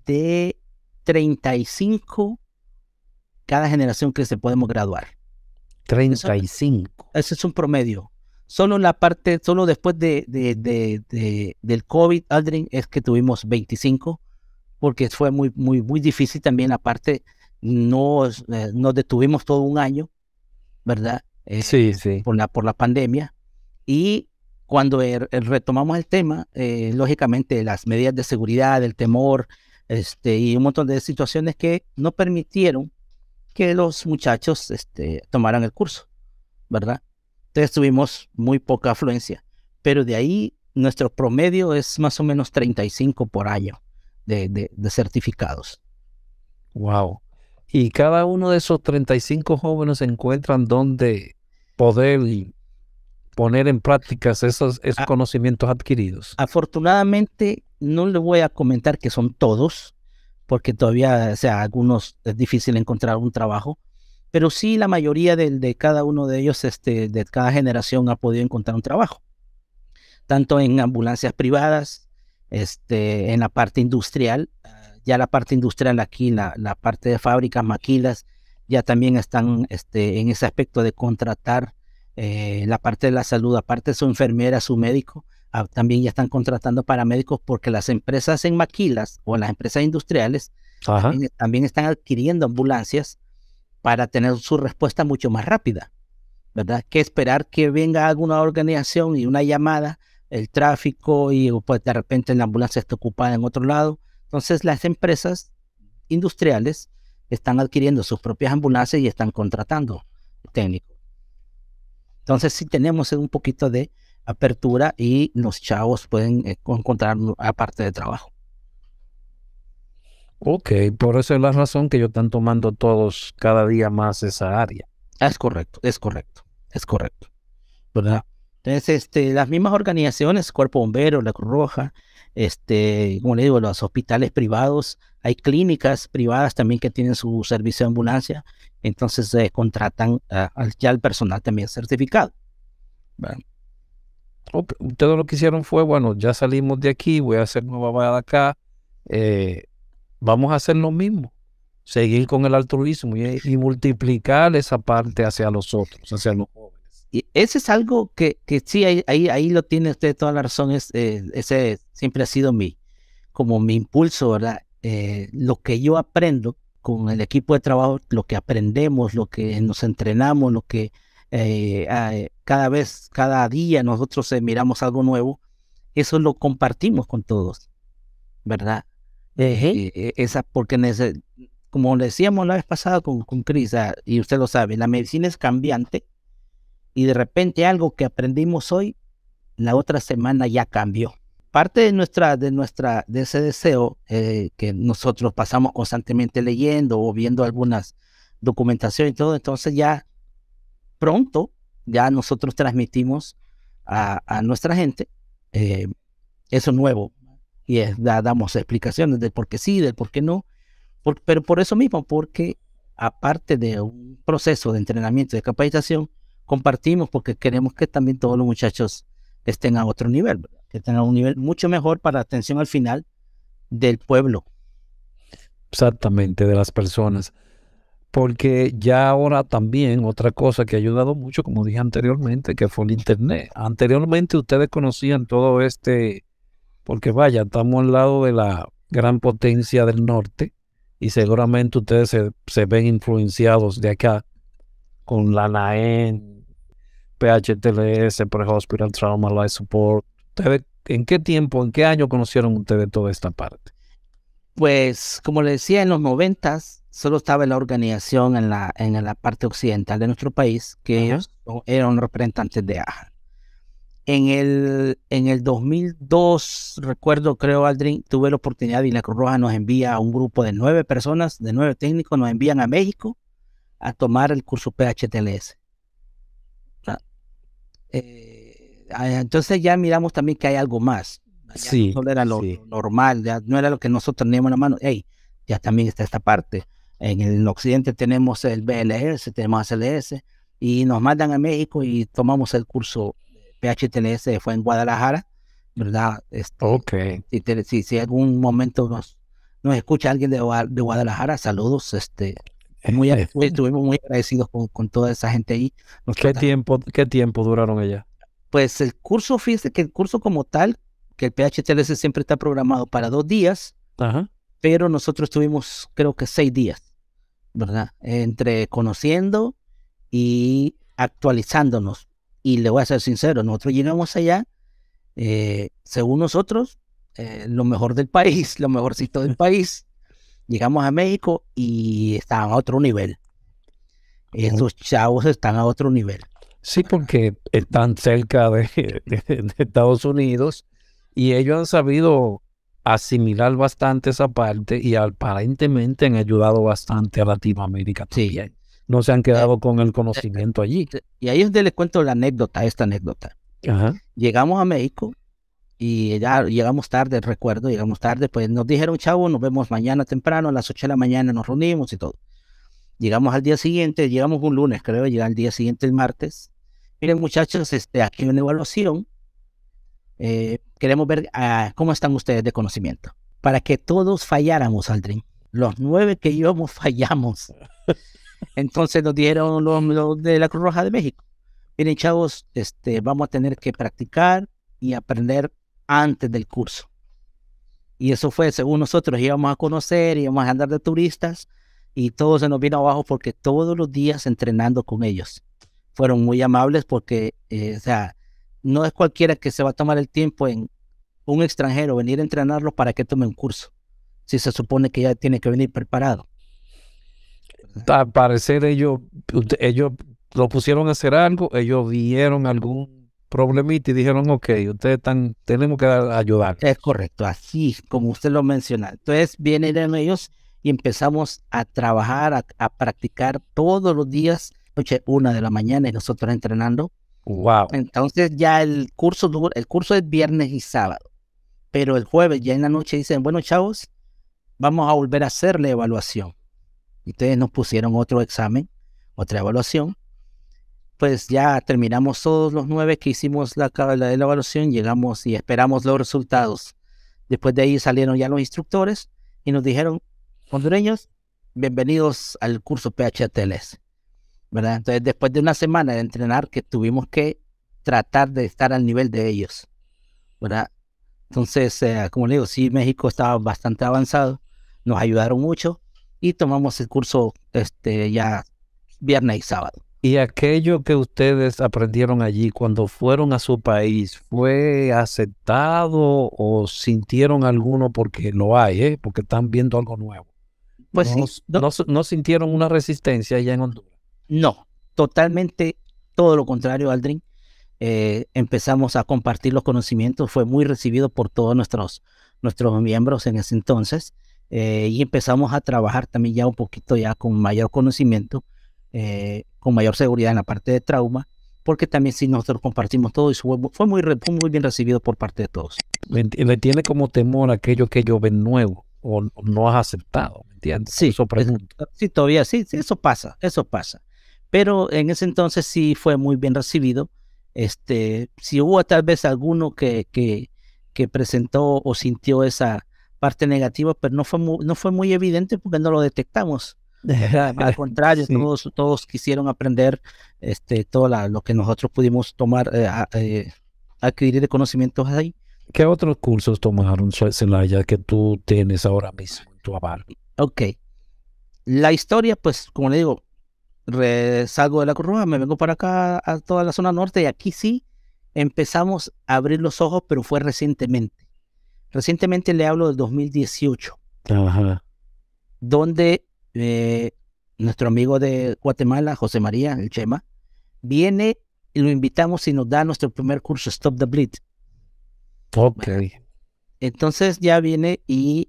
de 35 cada generación que se podemos graduar. 35. ese es un promedio. Solo la parte, solo después de, del COVID, Aldrin, es que tuvimos 25, porque fue muy, muy, muy difícil también aparte eh, nos, detuvimos todo un año, ¿verdad? Eh, sí, sí. Por la, por la pandemia. Y cuando er, eh, retomamos el tema, lógicamente las medidas de seguridad, el temor, este, y un montón de situaciones que no permitieron que los muchachos este, tomaran el curso, ¿verdad? Entonces tuvimos muy poca afluencia, pero de ahí nuestro promedio es más o menos 35 por año de, certificados. Wow. Y cada uno de esos 35 jóvenes encuentran dónde poder poner en prácticas esos, ah. conocimientos adquiridos. Afortunadamente, no le voy a comentar que son todos, porque todavía, o sea, algunos es difícil encontrar un trabajo, pero sí la mayoría de, de cada uno de ellos, este, de cada generación ha podido encontrar un trabajo, tanto en ambulancias privadas, este, en la parte industrial, ya la parte industrial aquí, la, la parte de fábricas, maquilas, ya también están este, en ese aspecto de contratar eh, la parte de la salud, aparte su enfermera, su médico, Ah, también ya están contratando paramédicos porque las empresas en maquilas o las empresas industriales también, están adquiriendo ambulancias para tener su respuesta mucho más rápida, ¿verdad? Que esperar que venga alguna organización y una llamada, el tráfico y pues de repente la ambulancia está ocupada en otro lado. Entonces las empresas industriales están adquiriendo sus propias ambulancias y están contratando técnicos. Entonces si tenemos un poquito de apertura y los chavos pueden eh, encontrar aparte de trabajo. Ok, por eso es la razón que yo están tomando todos cada día más esa área. Ah, es correcto, es correcto, es correcto. ¿Verdad? Entonces, este, las mismas organizaciones, Cuerpo Bombero, la Cruz Roja, este, como le digo, los hospitales privados, hay clínicas privadas también que tienen su servicio de ambulancia, entonces eh, contratan eh, ya al personal también certificado ustedes lo que hicieron fue, bueno, ya salimos de aquí, voy a hacer nueva de acá, eh, vamos a hacer lo mismo, seguir con el altruismo y, multiplicar esa parte hacia los otros, hacia los jóvenes. Y ese es algo que, sí, ahí, ahí, lo tiene usted toda la razón, eh, ese siempre ha sido mi, como mi impulso, ¿verdad? Eh, lo que yo aprendo con el equipo de trabajo, lo que aprendemos, lo que nos entrenamos, lo que eh, eh, cada vez, cada día nosotros eh, miramos algo nuevo, eso lo compartimos con todos, ¿verdad? esa, porque ese, como decíamos la vez pasada con, con Cris, ah, y usted lo sabe, la medicina es cambiante y de repente algo que aprendimos hoy, la otra semana ya cambió. Parte de, nuestra, de, nuestra, de ese deseo que nosotros pasamos constantemente leyendo o viendo algunas documentaciones y todo, entonces ya pronto ya nosotros transmitimos a, nuestra gente eh, eso nuevo y damos explicaciones del por qué sí, del por qué no, pero por eso mismo, porque aparte de un proceso de entrenamiento y de capacitación, compartimos porque queremos que también todos los muchachos estén a otro nivel, que tengan un nivel mucho mejor para atención al final del pueblo. Exactamente, de las personas porque ya ahora también otra cosa que ha ayudado mucho, como dije anteriormente, que fue el Internet. Anteriormente ustedes conocían todo este, porque vaya, estamos al lado de la gran potencia del norte y seguramente ustedes se, ven influenciados de acá con la NAEN, PHTLS, Pre-Hospital Trauma Life Support. ¿En qué tiempo, en qué año conocieron ustedes toda esta parte? Pues, como les decía, en los noventas solo estaba la organización en la, en la parte occidental de nuestro país, que ellos eran representantes de AHA. En el, en el 2002, recuerdo, creo, Aldrin, tuve la oportunidad y la Cruz Roja nos envía a un grupo de nueve personas, de nueve técnicos, nos envían a México a tomar el curso PHTLS. Eh, entonces ya miramos también que hay algo más. sí, no solo era lo normal, no era lo que nosotros teníamos en la mano. Hey, ya también está esta parte. En el occidente tenemos el BLS, tenemos ACLS, y nos mandan a México y tomamos el curso PHTLS, fue en Guadalajara, ¿verdad? Este, ok. Si, si, algún momento nos, nos escucha alguien de, de Guadalajara, saludos, este, eh, eh. estuvimos muy agradecidos con, con, toda esa gente ahí. ¿Qué, tiempo, ¿Qué tiempo duraron allá? Pues el curso, fíjese que el curso como tal, que el PHTLS siempre está programado para dos días, Ajá pero nosotros tuvimos creo que seis días, ¿verdad? Entre conociendo y actualizándonos. Y le voy a ser sincero, nosotros llegamos allá, eh, según nosotros, eh, lo mejor del país, lo mejorcito del país. Llegamos a México y estaban a otro nivel. Esos chavos están a otro nivel. Sí, porque están cerca de Estados Unidos y ellos han sabido asimilar bastante esa parte y aparentemente han ayudado bastante a Latinoamérica. Sí. No se han eh, quedado con el eh, eh, conocimiento allí. Y ahí es donde les cuento la anécdota, esta anécdota. Llegamos a México y ya llegamos tarde, recuerdo, llegamos tarde, pues nos dijeron, chavo, nos vemos mañana temprano, a las 8 de la mañana nos reunimos y todo. Llegamos al día siguiente, llegamos un lunes, creo, llegar al día siguiente, el martes. Miren, muchachos, este, aquí hay una evaluación eh, queremos ver ah, cómo están ustedes de conocimiento. Para que todos falláramos, Aldrin. Los nueve que íbamos fallamos. Entonces nos dieron los, de la Cruz Roja de México. Miren, chavos, este, vamos a tener que practicar y aprender antes del curso. Y eso fue, según nosotros, íbamos a conocer, íbamos a andar de turistas y todo se nos vino abajo porque todos los días entrenando con ellos. Fueron muy amables porque, eh, o sea, no es cualquiera que se va a tomar el tiempo en un extranjero venir a entrenarlo para que tome un curso, si se supone que ya tiene que venir preparado. Al parecer ellos, ellos lo pusieron a hacer algo, ellos vieron algún problemita y dijeron, ok, ustedes están, tenemos que ayudar. Es correcto, así como usted lo menciona. Entonces vienen ellos y empezamos a trabajar, a, a practicar todos los días, noche una de la mañana y nosotros entrenando entonces ya el curso el curso es viernes y sábado, pero el jueves ya en la noche dicen, bueno chavos, vamos a volver a hacer la evaluación. Entonces nos pusieron otro examen, otra evaluación. Pues ya terminamos todos los nueve que hicimos la, la evaluación, llegamos y esperamos los resultados. Después de ahí salieron ya los instructores y nos dijeron, hondureños, bienvenidos al curso PHTLS. Entonces, después de una semana de entrenar, que tuvimos que tratar de estar al nivel de ellos, ¿verdad? Entonces, eh, como le digo, sí, México estaba bastante avanzado, nos ayudaron mucho y tomamos el curso este, ya viernes y sábado. ¿Y aquello que ustedes aprendieron allí cuando fueron a su país fue aceptado o sintieron alguno porque lo hay, ¿eh? porque están viendo algo nuevo? Pues no, sí. no, sintieron una resistencia ya en Honduras. No, totalmente todo lo contrario, Aldrin. Eh, empezamos a compartir los conocimientos, fue muy recibido por todos nuestros, nuestros miembros en ese entonces eh, y empezamos a trabajar también ya un poquito ya con mayor conocimiento, eh, con mayor seguridad en la parte de trauma, porque también si nosotros compartimos todo y fue, muy, fue muy bien recibido por parte de todos. Le tiene como temor aquello que yo ven nuevo o no has aceptado, ¿me entiendes? Sí, sí, todavía sí, eso pasa, eso pasa pero en ese entonces sí fue muy bien recibido. Este, si hubo tal vez alguno que, que, presentó o sintió esa parte negativa, pero pues no fue muy, no fue muy evidente porque no lo detectamos. Al contrario, todos, quisieron aprender este, todo lo que nosotros pudimos tomar, eh, eh, adquirir de conocimientos ahí. ¿Qué otros cursos tomaron, Celaya, que tú tienes ahora mismo en tu aval? Ok. La historia, pues, como le digo, salgo de la corruja, me vengo para acá a toda la zona norte y aquí sí empezamos a abrir los ojos, pero fue recientemente. Recientemente le hablo del 2018, donde eh, nuestro amigo de Guatemala, José María, el Chema, viene y lo invitamos y nos da nuestro primer curso, Stop the Bleed. Ok. Entonces ya viene y,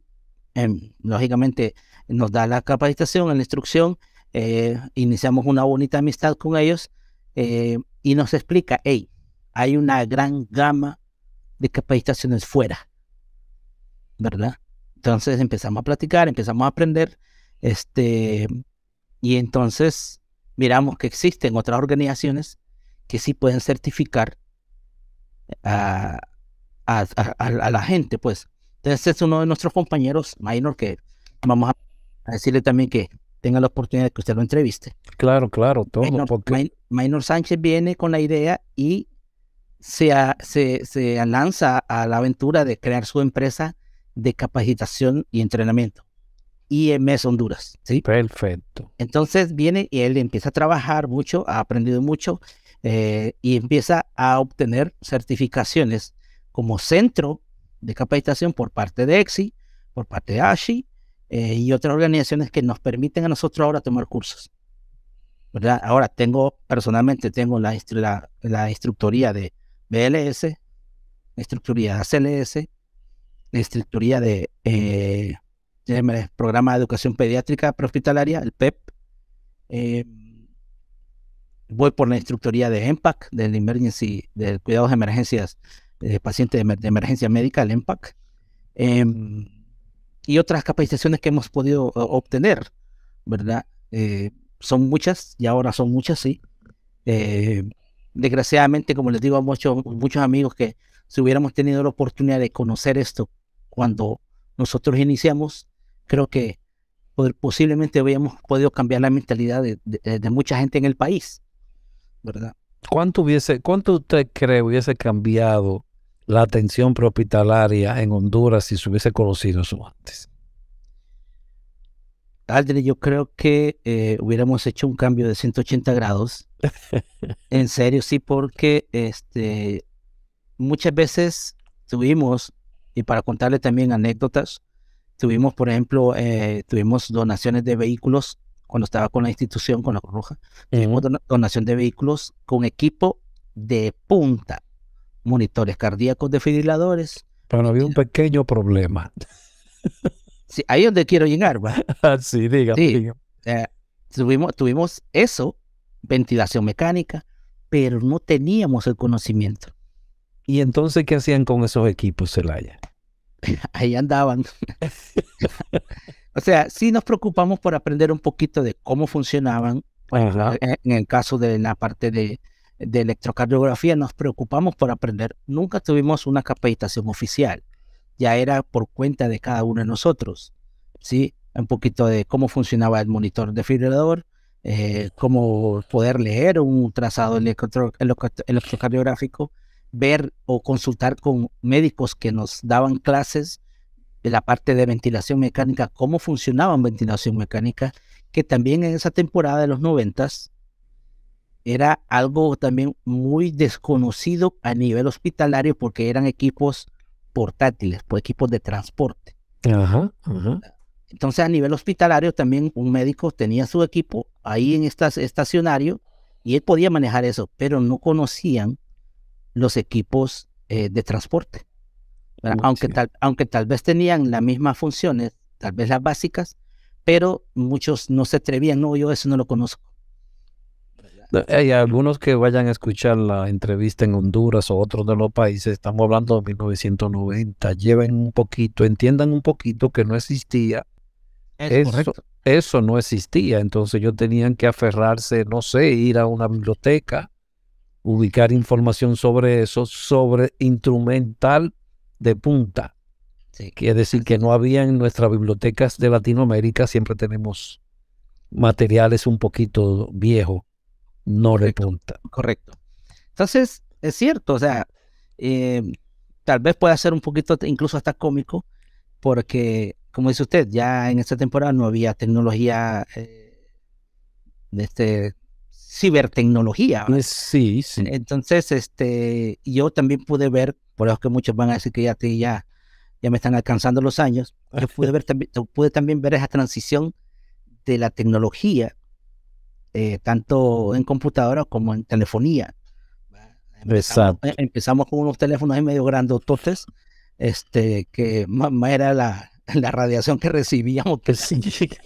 em, lógicamente, nos da la capacitación, la instrucción eh, iniciamos una bonita amistad con ellos eh, y nos explica, hey, hay una gran gama de capacitaciones fuera, ¿verdad? Entonces empezamos a platicar, empezamos a aprender, este, y entonces miramos que existen otras organizaciones que sí pueden certificar a, la gente, pues. Entonces es uno de nuestros compañeros, Minor, que vamos a decirle también que tenga la oportunidad de que usted lo entreviste. Claro, claro, todo. Maynor, Sánchez viene con la idea y se, se, lanza a la aventura de crear su empresa de capacitación y entrenamiento. IMS Honduras. ¿sí? Perfecto. Entonces viene y él empieza a trabajar mucho, ha aprendido mucho eh, y empieza a obtener certificaciones como centro de capacitación por parte de EXI, por parte de ASHI eh, y otras organizaciones que nos permiten a nosotros ahora tomar cursos. Ahora tengo, personalmente tengo la, la, instructoría de BLS, la instructoría de ACLS, la instructoría de, de eh, Programa de Educación Pediátrica Prehospitalaria, el PEP. E eh, voy por la instructoría de EMPAC, del Emergency, del Cuidados de Emergencias, de Paciente de, Emergencia Médica, el EMPAC y otras capacitaciones que hemos podido obtener, ¿verdad? Eh, son muchas y ahora son muchas, sí. Eh, desgraciadamente, como les digo a muchos, muchos amigos, que si hubiéramos tenido la oportunidad de conocer esto cuando nosotros iniciamos, creo que posiblemente hubiéramos podido cambiar la mentalidad de, de, de mucha gente en el país, ¿verdad? ¿Cuánto, hubiese, cuánto usted cree hubiese cambiado la atención prehospitalaria en Honduras si se hubiese conocido eso antes. Aldrin, yo creo que eh, hubiéramos hecho un cambio de 180 grados. en serio, sí, porque este, muchas veces tuvimos, y para contarle también anécdotas, tuvimos, por ejemplo, eh, tuvimos donaciones de vehículos cuando estaba con la institución, con la Cruz Roja. Tuvimos donación de vehículos con equipo de punta monitores cardíacos, desfibriladores. Pero había un pequeño problema. Sí, ahí es donde quiero llegar, ¿va? sí, diga. Sí. Eh, tuvimos, eso, ventilación mecánica, pero no teníamos el conocimiento. ¿Y entonces qué hacían con esos equipos, Celaya? ahí andaban. o sea, sí nos preocupamos por aprender un poquito de cómo funcionaban, en el caso de la parte de, de electrocardiografía nos preocupamos por aprender. Nunca tuvimos una capacitación oficial. Ya era por cuenta de cada uno de nosotros. ¿sí? Un poquito de cómo funcionaba el monitor defibrilador, eh, cómo poder leer un trazado electrocardiográfico, ver o consultar con médicos que nos daban clases de la parte de ventilación mecánica, cómo funcionaba ventilación mecánica, que también en esa temporada de los noventas era algo también muy desconocido a nivel hospitalario porque eran equipos portátiles, por pues, equipos de transporte. Ajá, Entonces a nivel hospitalario también un médico tenía su equipo ahí en estas, estacionario y él podía manejar eso, pero no conocían los equipos eh, de transporte. aunque, tal, aunque tal vez tenían las mismas funciones, tal vez las básicas, pero muchos no se atrevían, no, yo eso no lo conozco. Hay algunos que vayan a escuchar la entrevista en Honduras o otros de los países, estamos hablando de 1990, lleven un poquito, entiendan un poquito que no existía. eso, eso no existía, entonces ellos tenían que aferrarse, no sé, ir a una biblioteca, ubicar información sobre eso, sobre instrumental de punta. Quiere decir que no había en nuestras bibliotecas de Latinoamérica, siempre tenemos materiales un poquito viejos no le repunta. Correcto. Entonces, es cierto, o sea, eh, tal vez pueda ser un poquito incluso hasta cómico, porque, como dice usted, ya en esta temporada no había tecnología, eh, de este, cibertecnología. Sí, sí. Entonces, este, yo también pude ver, por eso que muchos van a decir que ya, ya, ya me están alcanzando los años, yo pude, ver, también, pude también ver esa transición de la tecnología eh, tanto en computadora como en telefonía. Empezamos, Exacto. Eh, empezamos con unos teléfonos medio medio grandototes, este, que más era la, radiación que recibíamos. Que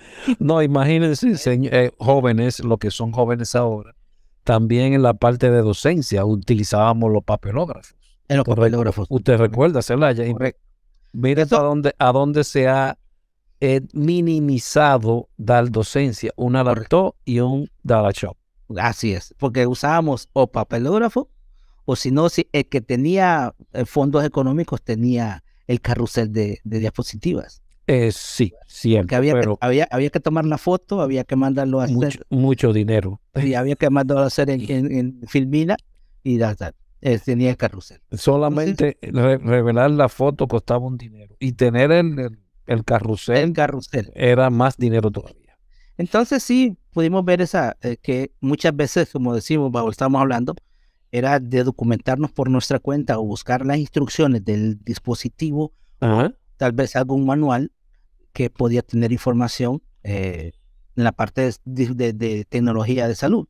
no, imagínense, eh, jóvenes, lo que son jóvenes ahora, también en la parte de docencia utilizábamos los papelógrafos. En los papelógrafos. Usted recuerda, Celaya. Mire a dónde, a dónde se ha minimizado dar docencia, un adaptó y un data shop. Así es, porque usábamos o papelógrafo o si no, si el que tenía eh, fondos económicos tenía el carrusel de, diapositivas. Eh, sí, siempre. Había, que, había, había, que tomar la foto, había que mandarlo a hacer. Mucho, dinero. Y había que mandarlo a hacer en, en, Filmina y eh, tenía el carrusel. Solamente revelar la foto costaba un dinero. Y tener el el carrusel, Era más dinero todavía. Entonces sí, pudimos ver esa, eh, que muchas veces, como decimos, Pablo, estamos hablando, era de documentarnos por nuestra cuenta o buscar las instrucciones del dispositivo, tal vez algún manual que podía tener información eh, en la parte de, de, tecnología de salud.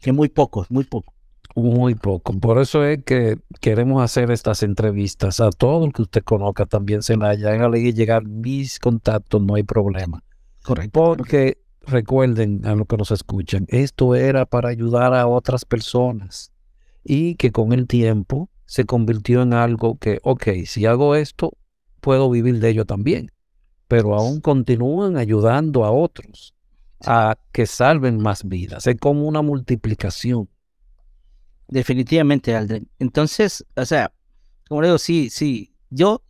Que muy pocos, muy poco. Muy poco. Por eso es que queremos hacer estas entrevistas a todo el que usted conozca también, se la ley llegar mis contactos, no hay problema. Correcto. Porque recuerden a los que nos escuchan, esto era para ayudar a otras personas y que con el tiempo se convirtió en algo que, ok, si hago esto, puedo vivir de ello también, pero aún continúan ayudando a otros a que salven más vidas. Es como una multiplicación Definitivamente, Aldrin. Entonces, o sea, como le digo, sí, sí. Yo,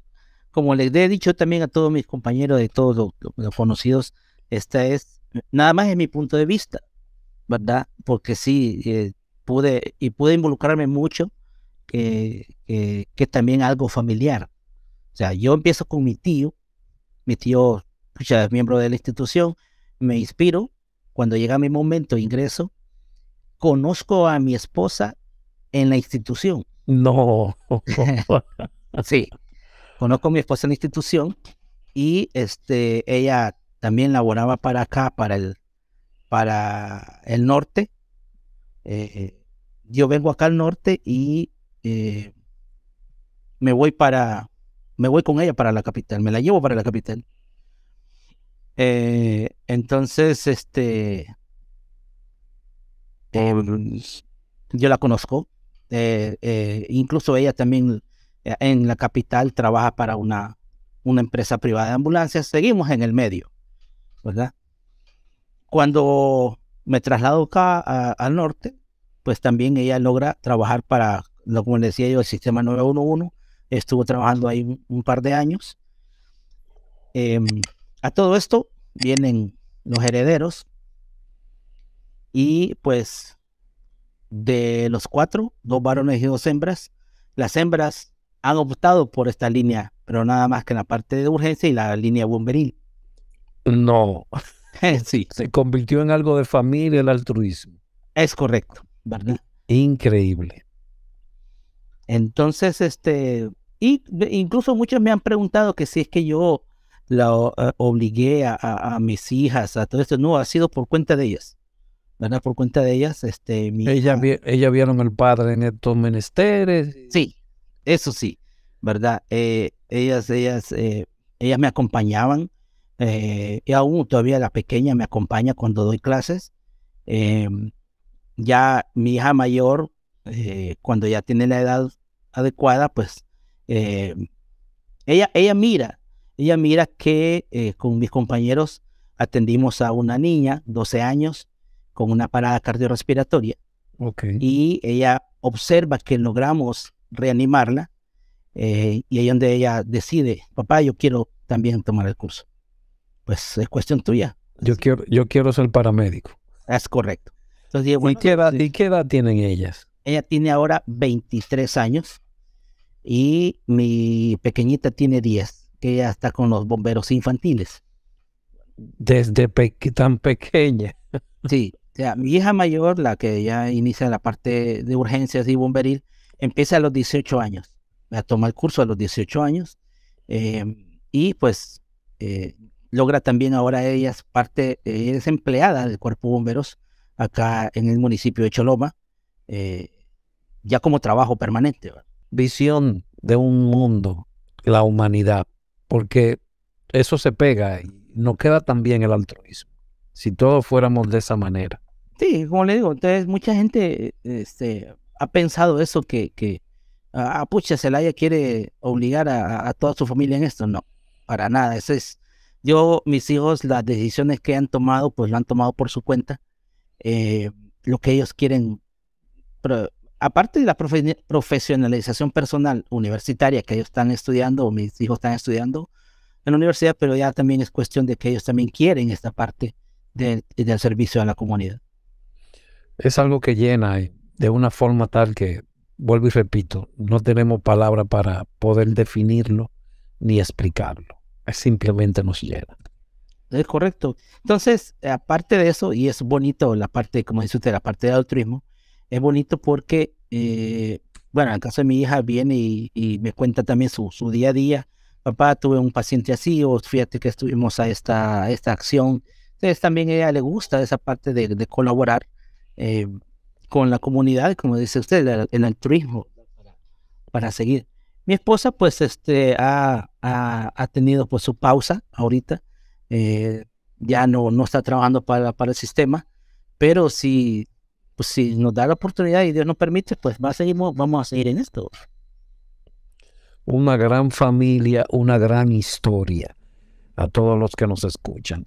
como les he dicho también a todos mis compañeros de todos los, conocidos, esta es, nada más es mi punto de vista, ¿verdad? Porque sí, eh, pude, y pude involucrarme mucho, Que... que también algo familiar. O sea, yo empiezo con mi tío, mi tío ya es miembro de la institución, me inspiro, cuando llega mi momento ingreso, conozco a mi esposa en la institución. No. sí. Conozco a mi esposa en la institución y este, ella también laboraba para acá, para el, para el norte. Eh, eh, yo vengo acá al norte y eh, me voy para, me voy con ella para la capital, me la llevo para la capital. entonces, este, oh, yo la conozco, eh, eh, incluso ella también eh, en la capital trabaja para una, una empresa privada de ambulancias. Seguimos en el medio, ¿verdad? Cuando me traslado acá al norte, pues también ella logra trabajar para, como decía yo, el sistema 911. Estuvo trabajando ahí un, par de años. Em, a todo esto vienen los herederos y pues de los cuatro, dos varones y dos hembras. Las hembras han optado por esta línea, pero nada más que en la parte de urgencia y la línea bomberil. No. sí. Se convirtió en algo de familia el altruismo. Es correcto, ¿verdad? Increíble. Entonces, este, y incluso muchos me han preguntado que si es que yo la eh, obligué a, mis hijas a todo esto. No, ha sido por cuenta de ellas. ¿verdad? Por cuenta de ellas, este, ella vieron al padre en estos menesteres. Sí, eso sí, ¿verdad? Eh, ellas, ellas, eh, ellas me acompañaban, eh, y aún todavía la pequeña me acompaña cuando doy clases. Em, ya mi hija mayor, cuando ya tiene la edad adecuada, pues em, ella, ella mira, ella mira que con mis compañeros atendimos a una niña, 12 años, con una parada cardiorrespiratoria. Y ella observa que logramos reanimarla eh, y ahí donde ella decide, papá, yo quiero también tomar el curso. Pues es cuestión tuya. Yo quiero, yo quiero ser paramédico. Es correcto. Entonces, ¿Y, qué edad, tienen ellas? Ella tiene ahora 23 años y mi pequeñita tiene 10, que ella está con los bomberos infantiles. Desde tan pequeña. Sí, mi hija mayor, la que ya inicia la parte de urgencias y bomberil, empieza a los 18 años. Toma el curso a los 18 años em, y pues eh, logra también ahora ella es parte, es empleada del Cuerpo Bomberos acá en el municipio de Choloma, eh, ya como trabajo permanente. Visión de un mundo, la humanidad, porque eso se pega y no queda también el altruismo, si todos fuéramos de esa manera. Sí, como le digo, entonces mucha gente este, ha pensado eso que, que ah, pucha Celaya quiere obligar a, toda su familia en esto. No, para nada. Eso es, yo, mis hijos, las decisiones que han tomado, pues lo han tomado por su cuenta. Eh, lo que ellos quieren, aparte de la profesionalización personal universitaria que ellos están estudiando, o mis hijos están estudiando en la universidad, pero ya también es cuestión de que ellos también quieren esta parte del, del servicio a la comunidad es algo que llena de una forma tal que, vuelvo y repito, no tenemos palabra para poder definirlo ni explicarlo. Simplemente nos llena. Es correcto. Entonces, aparte de eso, y es bonito la parte, como dice usted, la parte de altruismo, es bonito porque, eh, bueno, en el caso de mi hija viene y, me cuenta también su, día a día. Papá, tuve un paciente así, o fíjate que estuvimos a esta, esta acción. Entonces, también a ella le gusta esa parte de colaborar eh, con la comunidad, como dice usted, en el altruismo para seguir. Mi esposa, pues, este, ha, ha, tenido pues su pausa ahorita. Eh, ya no, no está trabajando para, el sistema, pero si, pues, nos da la oportunidad y Dios nos permite, pues va a vamos a seguir en esto. Una gran familia, una gran historia a todos los que nos escuchan.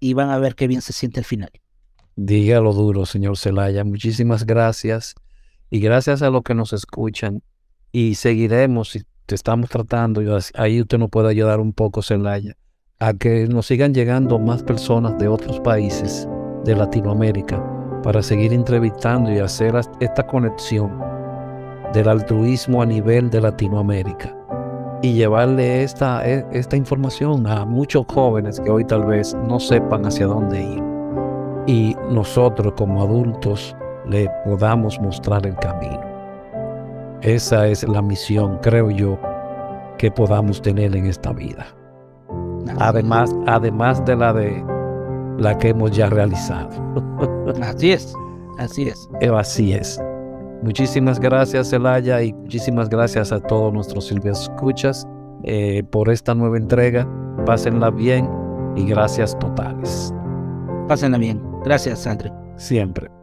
y van a ver qué bien se siente el final. Dígalo duro, señor Celaya. Muchísimas gracias y gracias a los que nos escuchan. Y seguiremos, si te estamos tratando, ahí usted nos puede ayudar un poco, Celaya, a que nos sigan llegando más personas de otros países de Latinoamérica para seguir entrevistando y hacer esta conexión del altruismo a nivel de Latinoamérica y llevarle esta, e, esta información a muchos jóvenes que hoy tal vez no sepan hacia dónde ir. Y nosotros como adultos le podamos mostrar el camino. Esa es la misión, creo yo, que podamos tener en esta vida. Además, además de la de la que hemos ya realizado. Así es, así es. Así es. Muchísimas gracias, Elaya, y muchísimas gracias a todos nuestros Silvia escuchas eh, por esta nueva entrega. Pásenla bien y gracias totales. Pásenla bien. Gracias, Sandra. Siempre.